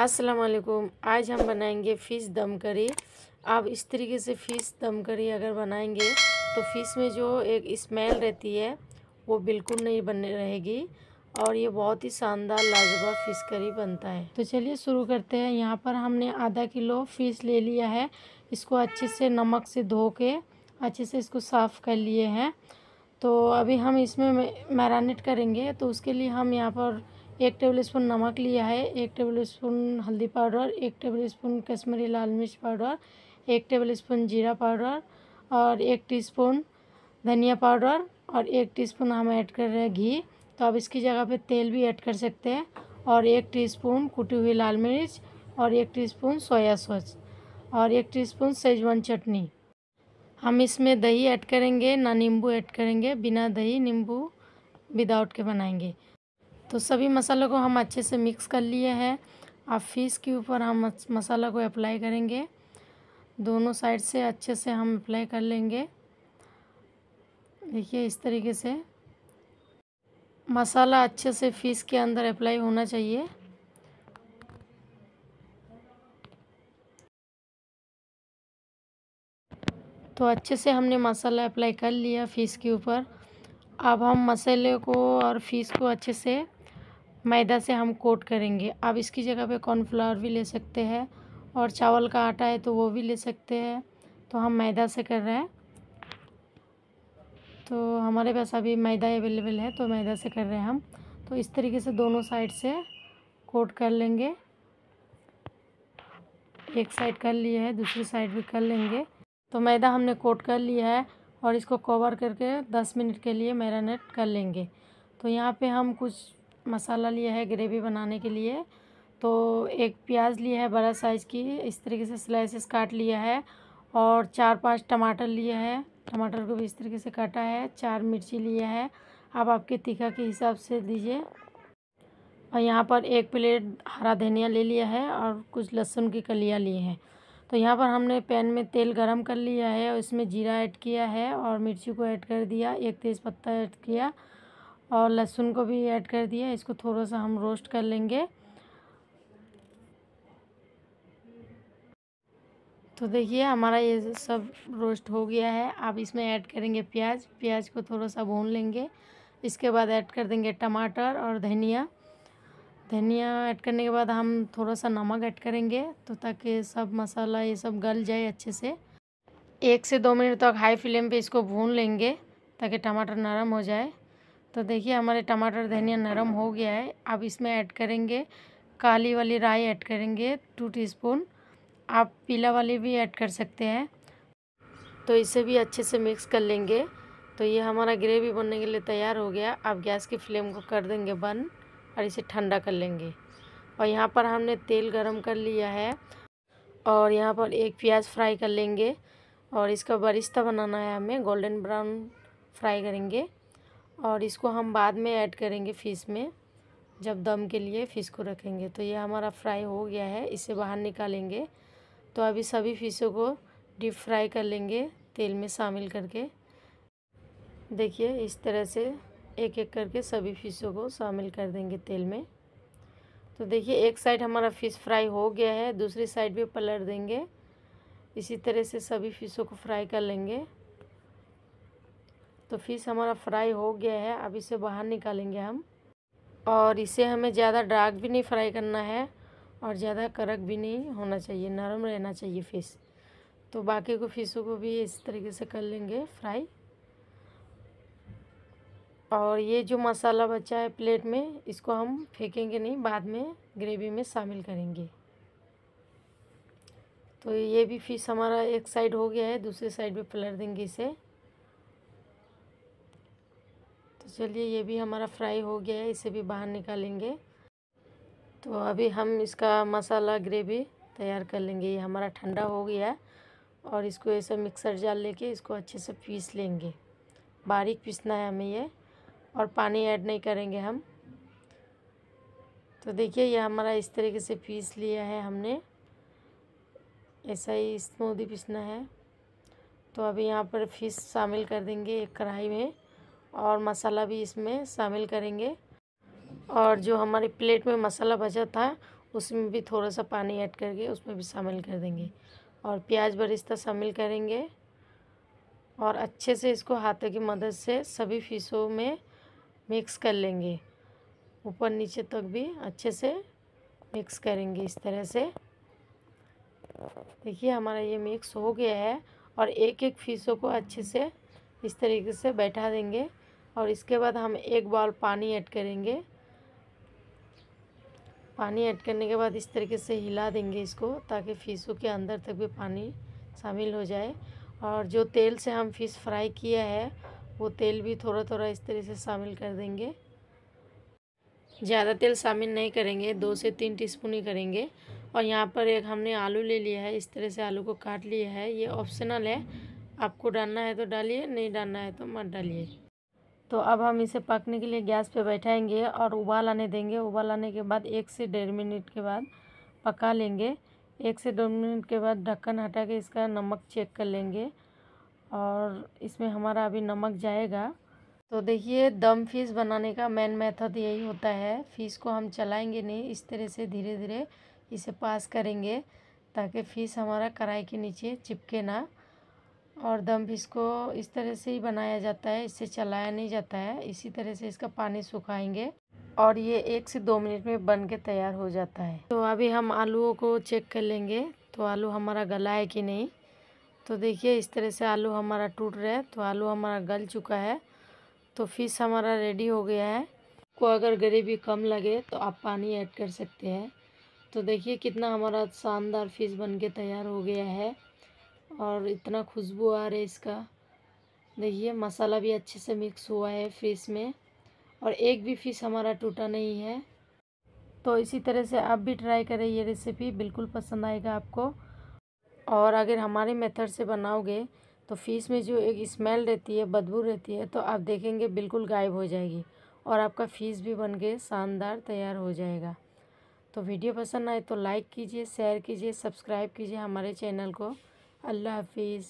असलकुम आज हम बनाएंगे फ़िश दम करी आप इस तरीके से फ़िश दम करी अगर बनाएंगे तो फ़िश में जो एक स्मेल रहती है वो बिल्कुल नहीं बने रहेगी और ये बहुत ही शानदार लाजवाब फ़िश करी बनता है तो चलिए शुरू करते हैं यहाँ पर हमने आधा किलो फ़िश ले लिया है इसको अच्छे से नमक से धो के अच्छे से इसको साफ़ कर लिए हैं तो अभी हम इसमें मैरानेट करेंगे तो उसके लिए हम यहाँ पर एक टेबल स्पून नमक लिया है एक टेबल स्पून हल्दी पाउडर एक टेबल स्पून कश्मीरी लाल मिर्च पाउडर एक टेबल स्पून जीरा पाउडर और एक टीस्पून धनिया पाउडर और एक टीस्पून हम ऐड कर रहे हैं घी तो आप इसकी जगह पे तेल भी ऐड कर सकते हैं और एक टीस्पून कुटी हुई लाल मिर्च और एक स्पून सोया सॉस और एक स्पून सेजवान चटनी हम इसमें दही ऐड करेंगे ना नींबू ऐड करेंगे बिना दही नींबू विदाउट के बनाएंगे तो सभी मसालों को हम अच्छे से मिक्स कर लिए हैं अब फिश के ऊपर हम मसाला को अप्लाई करेंगे दोनों साइड से अच्छे से हम अप्लाई कर लेंगे देखिए इस तरीके से मसाला अच्छे से फ़िश के अंदर अप्लाई होना चाहिए तो अच्छे से हमने मसाला अप्लाई कर लिया फ़िश के ऊपर अब हम मसाले को और फ़िश को अच्छे से मैदा से हम कोट करेंगे आप इसकी जगह पे कॉर्नफ्लावर भी ले सकते हैं और चावल का आटा है तो वो भी ले सकते हैं तो हम मैदा से कर रहे हैं तो हमारे पास अभी मैदा अवेलेबल है तो मैदा से कर रहे हैं हम तो इस तरीके से दोनों साइड से कोट कर लेंगे एक साइड कर लिया है दूसरी साइड भी कर लेंगे तो मैदा हमने कोट कर लिया है और इसको कवर करके दस मिनट के लिए मैरानेट कर लेंगे तो यहाँ पे हम कुछ मसाला लिया है ग्रेवी बनाने के लिए तो एक प्याज लिया है बड़ा साइज़ की इस तरीके से स्लाइसेस काट लिया है और चार पांच टमाटर लिया है टमाटर को भी इस तरीके से काटा है चार मिर्ची लिया है आप आपके तीखा के हिसाब से दीजिए और यहाँ पर एक प्लेट हरा धनिया ले लिया है और कुछ लहसुन की कलियाँ लिए हैं तो यहाँ पर हमने पैन में तेल गरम कर लिया है और इसमें जीरा ऐड किया है और मिर्ची को ऐड कर दिया एक तेज़ पत्ता ऐड किया और लहसुन को भी ऐड कर दिया इसको थोड़ा सा हम रोस्ट कर लेंगे तो देखिए हमारा ये सब रोस्ट हो गया है अब इसमें ऐड करेंगे प्याज प्याज को थोड़ा सा भून लेंगे इसके बाद ऐड कर देंगे टमाटर और धनिया धनिया ऐड करने के बाद हम थोड़ा सा नमक ऐड करेंगे तो ताकि सब मसाला ये सब गल जाए अच्छे से एक से दो मिनट तक हाई फ्लेम पे इसको भून लेंगे ताकि टमाटर नरम हो जाए तो देखिए हमारे टमाटर धनिया नरम हो गया है अब इसमें ऐड करेंगे काली वाली राई ऐड करेंगे टू टीस्पून आप पीला वाली भी ऐड कर सकते हैं तो इसे भी अच्छे से मिक्स कर लेंगे तो ये हमारा ग्रेवी बनने के लिए तैयार हो गया अब गैस की फ्लेम को कर देंगे बंद और इसे ठंडा कर लेंगे और यहाँ पर हमने तेल गरम कर लिया है और यहाँ पर एक प्याज फ्राई कर लेंगे और इसका बरिश्ता बनाना है हमें गोल्डन ब्राउन फ्राई करेंगे और इसको हम बाद में ऐड करेंगे फ़िश में जब दम के लिए फ़िश को रखेंगे तो ये हमारा फ्राई हो गया है इसे बाहर निकालेंगे तो अभी सभी फ़िशों को डीप फ्राई कर लेंगे तेल में शामिल करके देखिए इस तरह से एक एक करके सभी फ़िशों को शामिल कर देंगे तेल में तो देखिए एक साइड हमारा फ़िश फ्राई हो गया है दूसरी साइड भी पलट देंगे इसी तरह से सभी फ़िशों को फ्राई कर लेंगे तो फिश हमारा फ्राई हो गया है अब इसे बाहर निकालेंगे हम और इसे हमें ज़्यादा डार्क भी नहीं फ्राई करना है और ज़्यादा कड़क भी नहीं होना चाहिए नरम रहना चाहिए फिश तो बाकी को फिशों को भी इस तरीके से कर लेंगे फ्राई और ये जो मसाला बचा है प्लेट में इसको हम फेंकेंगे नहीं बाद में ग्रेवी में शामिल करेंगे तो ये भी फिश हमारा एक साइड हो गया है दूसरे साइड पे पलट देंगे इसे तो चलिए ये भी हमारा फ्राई हो गया है इसे भी बाहर निकालेंगे तो अभी हम इसका मसाला ग्रेवी तैयार कर लेंगे ये हमारा ठंडा हो गया है और इसको ऐसे मिक्सर जाल लेके इसको अच्छे से पीस लेंगे बारीक पीसना है हमें ये और पानी ऐड नहीं करेंगे हम तो देखिए ये हमारा इस तरीके से पीस लिया है हमने ऐसा ही स्मूदी पीसना है तो अभी यहाँ पर फिश शामिल कर देंगे एक कढ़ाई में और मसाला भी इसमें शामिल करेंगे और जो हमारे प्लेट में मसाला बचा था उसमें भी थोड़ा सा पानी ऐड करके उसमें भी शामिल कर देंगे और प्याज बरिश्ता शामिल करेंगे और अच्छे से इसको हाथों की मदद से सभी फीसों में मिक्स कर लेंगे ऊपर नीचे तक भी अच्छे से मिक्स करेंगे इस तरह से देखिए हमारा ये मिक्स हो गया है और एक एक फीसों को अच्छे से इस तरीके से बैठा देंगे और इसके बाद हम एक बाउल पानी ऐड करेंगे पानी ऐड करने के बाद इस तरीके से हिला देंगे इसको ताकि फ़िशों के अंदर तक भी पानी शामिल हो जाए और जो तेल से हम फ़िश फ्राई किया है वो तेल भी थोड़ा थोड़ा इस तरह से शामिल कर देंगे ज़्यादा तेल शामिल नहीं करेंगे दो से तीन टीस्पून ही करेंगे और यहाँ पर एक हमने आलू ले लिया है इस तरह से आलू को काट लिया है ये ऑप्शनल है आपको डालना है तो डालिए नहीं डालना है तो मत डालिए तो अब हम इसे पकने के लिए गैस पे बैठाएंगे और उबाल आने देंगे उबाल आने के बाद एक से डेढ़ मिनट के बाद पका लेंगे एक से दो मिनट के बाद ढक्कन हटा के इसका नमक चेक कर लेंगे और इसमें हमारा अभी नमक जाएगा तो देखिए दम फिश बनाने का मेन मेथड यही होता है फ़िश को हम चलाएंगे नहीं इस तरह से धीरे धीरे इसे पास करेंगे ताकि फ़िश हमारा कढ़ाई के नीचे चिपके ना और दम इसको इस तरह से ही बनाया जाता है इससे चलाया नहीं जाता है इसी तरह से इसका पानी सुखाएंगे और ये एक से दो मिनट में बन के तैयार हो जाता है तो अभी हम आलूओं को चेक कर लेंगे तो आलू हमारा गला है कि नहीं तो देखिए इस तरह से आलू हमारा टूट रहा है तो आलू हमारा गल चुका है तो फिश हमारा रेडी हो गया है को अगर ग्रेवी कम लगे तो आप पानी ऐड कर सकते हैं तो देखिए कितना हमारा शानदार फिश बन के तैयार हो गया है और इतना खुशबू आ रहा है इसका देखिए मसाला भी अच्छे से मिक्स हुआ है फिश में और एक भी फिश हमारा टूटा नहीं है तो इसी तरह से आप भी ट्राई करें ये रेसिपी बिल्कुल पसंद आएगा आपको और अगर हमारे मेथड से बनाओगे तो फिश में जो एक स्मेल रहती है बदबू रहती है तो आप देखेंगे बिल्कुल गायब हो जाएगी और आपका फीस भी बन के शानदार तैयार हो जाएगा तो वीडियो पसंद आए तो लाइक कीजिए शेयर कीजिए सब्सक्राइब कीजिए हमारे चैनल को আল্লাহ হাফিজ